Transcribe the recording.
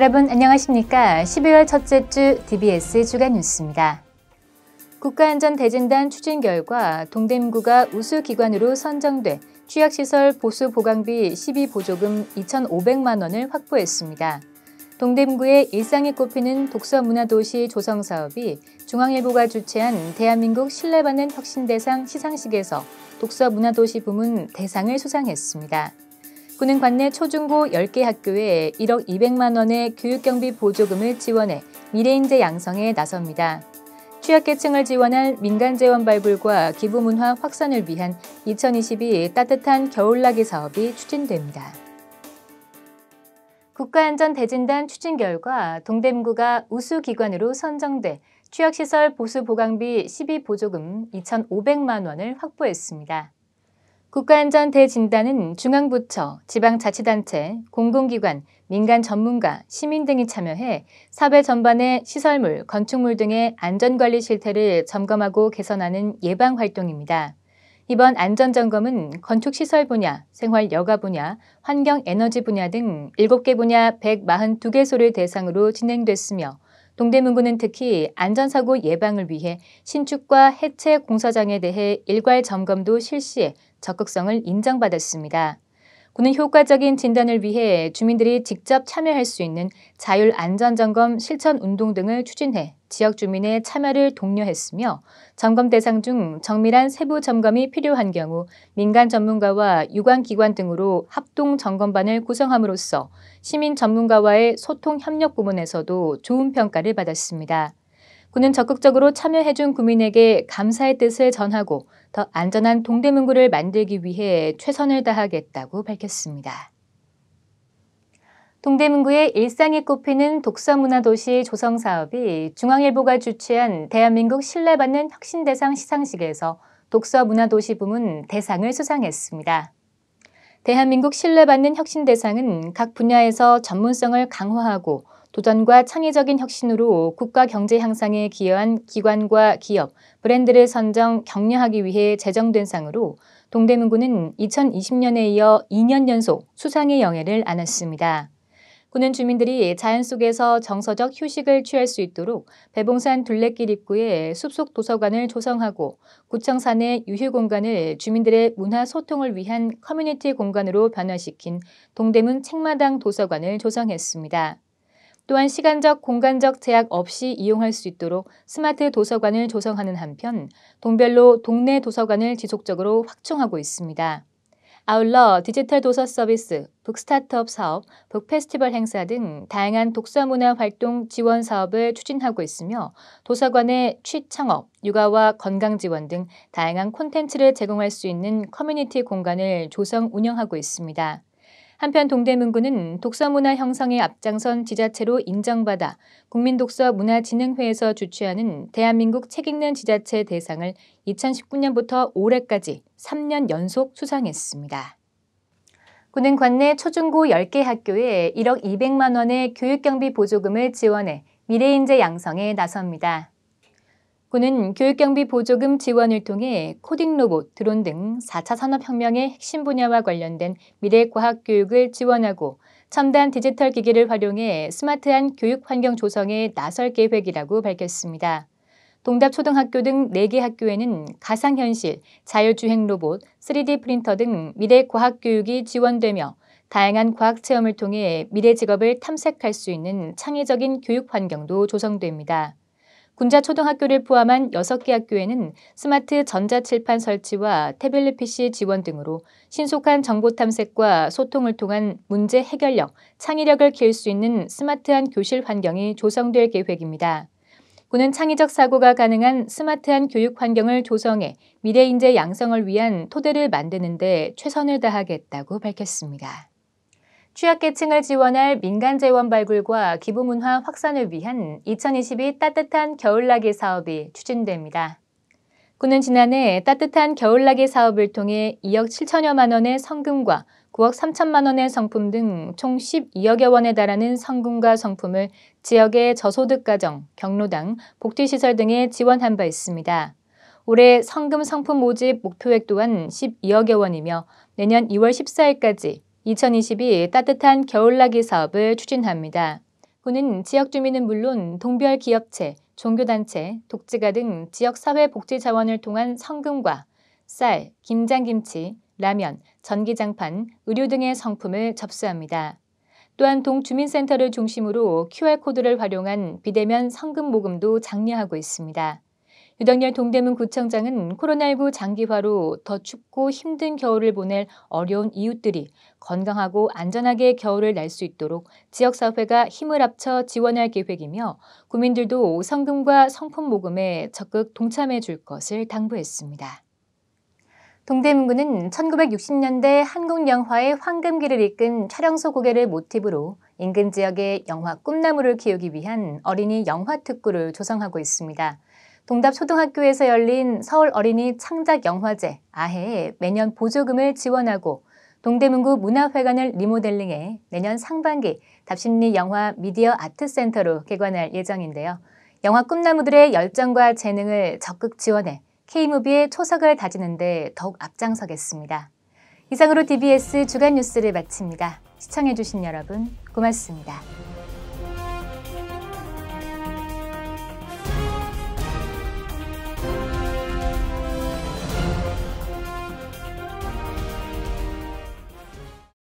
여러분 안녕하십니까? 12월 첫째 주 DBS 주간 뉴스입니다. 국가안전대진단 추진 결과 동대문구가 우수기관으로 선정돼 취약시설 보수 보강비 12보조금 2,500만 원을 확보했습니다. 동대문구의 일상이 꼽히는 독서문화도시 조성 사업이 중앙일보가 주최한 대한민국 신뢰받는 혁신대상 시상식에서 독서문화도시 부문 대상을 수상했습니다. 군은 관내 초중고 10개 학교에 1억 200만 원의 교육경비 보조금을 지원해 미래인재 양성에 나섭니다. 취약계층을 지원할 민간재원 발굴과 기부문화 확산을 위한 2022 따뜻한 겨울나기 사업이 추진됩니다. 국가안전대진단 추진 결과 동대문구가 우수기관으로 선정돼 취약시설 보수보강비 12보조금 2,500만 원을 확보했습니다. 국가안전대진단은 중앙부처, 지방자치단체, 공공기관, 민간 전문가, 시민 등이 참여해 사회 전반의 시설물, 건축물 등의 안전관리 실태를 점검하고 개선하는 예방활동입니다. 이번 안전점검은 건축시설 분야, 생활여가 분야, 환경에너지 분야 등 7개 분야 142개소를 대상으로 진행됐으며 동대문구는 특히 안전사고 예방을 위해 신축과 해체 공사장에 대해 일괄 점검도 실시해 적극성을 인정받았습니다. 그는 효과적인 진단을 위해 주민들이 직접 참여할 수 있는 자율 안전점검 실천 운동 등을 추진해 지역 주민의 참여를 독려했으며 점검 대상 중 정밀한 세부 점검이 필요한 경우 민간 전문가와 유관 기관 등으로 합동 점검반을 구성함으로써 시민 전문가와의 소통 협력 부문에서도 좋은 평가를 받았습니다. 군은 적극적으로 참여해준 국민에게 감사의 뜻을 전하고 더 안전한 동대문구를 만들기 위해 최선을 다하겠다고 밝혔습니다. 동대문구의 일상이 꼽히는 독서문화도시 조성 사업이 중앙일보가 주최한 대한민국 신뢰받는 혁신대상 시상식에서 독서문화도시 부문 대상을 수상했습니다. 대한민국 신뢰받는 혁신대상은 각 분야에서 전문성을 강화하고 도전과 창의적인 혁신으로 국가 경제 향상에 기여한 기관과 기업, 브랜드를 선정, 격려하기 위해 제정된 상으로 동대문구는 2020년에 이어 2년 연속 수상의 영예를 안았습니다. 구는 주민들이 자연 속에서 정서적 휴식을 취할 수 있도록 배봉산 둘레길 입구에 숲속 도서관을 조성하고 구청산의 유휴 공간을 주민들의 문화 소통을 위한 커뮤니티 공간으로 변화시킨 동대문 책마당 도서관을 조성했습니다. 또한 시간적, 공간적 제약 없이 이용할 수 있도록 스마트 도서관을 조성하는 한편 동별로 동네 도서관을 지속적으로 확충하고 있습니다. 아울러 디지털 도서 서비스, 북스타트업 사업, 북페스티벌 행사 등 다양한 독서문화 활동 지원 사업을 추진하고 있으며 도서관의 취창업, 육아와 건강 지원 등 다양한 콘텐츠를 제공할 수 있는 커뮤니티 공간을 조성 운영하고 있습니다. 한편 동대문구는 독서문화 형성의 앞장선 지자체로 인정받아 국민독서문화진흥회에서 주최하는 대한민국 책읽는 지자체 대상을 2019년부터 올해까지 3년 연속 수상했습니다. 군은 관내 초중고 10개 학교에 1억 200만 원의 교육경비 보조금을 지원해 미래인재 양성에 나섭니다. 군은 교육경비 보조금 지원을 통해 코딩 로봇, 드론 등 4차 산업혁명의 핵심 분야와 관련된 미래과학 교육을 지원하고 첨단 디지털 기기를 활용해 스마트한 교육 환경 조성에 나설 계획이라고 밝혔습니다. 동답초등학교 등 4개 학교에는 가상현실, 자율주행 로봇, 3D 프린터 등 미래 과학 교육이 지원되며 다양한 과학 체험을 통해 미래 직업을 탐색할 수 있는 창의적인 교육 환경도 조성됩니다. 군자 초등학교를 포함한 6개 학교에는 스마트 전자칠판 설치와 태블릿 PC 지원 등으로 신속한 정보 탐색과 소통을 통한 문제 해결력, 창의력을 키울 수 있는 스마트한 교실 환경이 조성될 계획입니다. 군은 창의적 사고가 가능한 스마트한 교육 환경을 조성해 미래 인재 양성을 위한 토대를 만드는 데 최선을 다하겠다고 밝혔습니다. 취약계층을 지원할 민간 재원 발굴과 기부 문화 확산을 위한 2022 따뜻한 겨울나기 사업이 추진됩니다. 군은 지난해 따뜻한 겨울나기 사업을 통해 2억 7천여만 원의 성금과 9억 3천만 원의 성품 등 총 12억여 원에 달하는 성금과 성품을 지역의 저소득 가정, 경로당, 복지시설 등에 지원한 바 있습니다. 올해 성금 성품 모집 목표액 또한 12억여 원이며 내년 2월 14일까지 2022 따뜻한 겨울나기 사업을 추진합니다. 군은 지역 주민은 물론 동별 기업체, 종교단체, 독지가 등 지역 사회 복지 자원을 통한 성금과 쌀, 김장김치, 라면, 전기장판, 의류 등의 성품을 접수합니다. 또한 동주민센터를 중심으로 QR코드를 활용한 비대면 성금 모금도 장려하고 있습니다. 유덕열 동대문 구청장은 코로나19 장기화로 더 춥고 힘든 겨울을 보낼 어려운 이웃들이 건강하고 안전하게 겨울을 날 수 있도록 지역사회가 힘을 합쳐 지원할 계획이며 구민들도 성금과 성품 모금에 적극 동참해 줄 것을 당부했습니다. 동대문구는 1960년대 한국 영화의 황금기를 이끈 촬영소 고개를 모티브로 인근 지역의 영화 꿈나무를 키우기 위한 어린이 영화 특구를 조성하고 있습니다. 동답 초등학교에서 열린 서울 어린이 창작 영화제 아해에 매년 보조금을 지원하고 동대문구 문화회관을 리모델링해 내년 상반기 답심리 영화 미디어 아트 센터로 개관할 예정인데요. 영화 꿈나무들의 열정과 재능을 적극 지원해 K무비의 초석을 다지는데 더욱 앞장서겠습니다. 이상으로 DBS 주간 뉴스를 마칩니다. 시청해주신 여러분 고맙습니다.